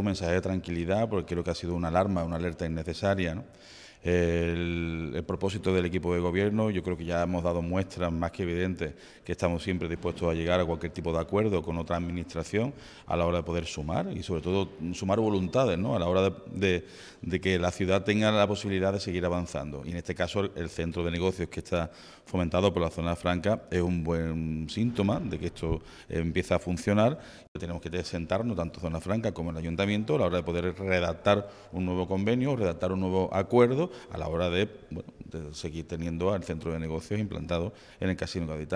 Un mensaje de tranquilidad, porque creo que ha sido una alarma, una alerta innecesaria el propósito del equipo de gobierno. Yo creo que ya hemos dado muestras más que evidentes que estamos siempre dispuestos a llegar a cualquier tipo de acuerdo con otra administración a la hora de poder sumar y sobre todo sumar voluntades, ¿no? A la hora de, que la ciudad tenga la posibilidad de seguir avanzando. Y en este caso el, centro de negocios que está fomentado por la zona franca es un buen síntoma de que esto empieza a funcionar. Tenemos que sentarnos, tanto zona franca como el ayuntamiento, a la hora de poder redactar un nuevo convenio, redactar un nuevo acuerdo, a la hora de seguir teniendo al centro de negocios implantado en el Casino Gaditano.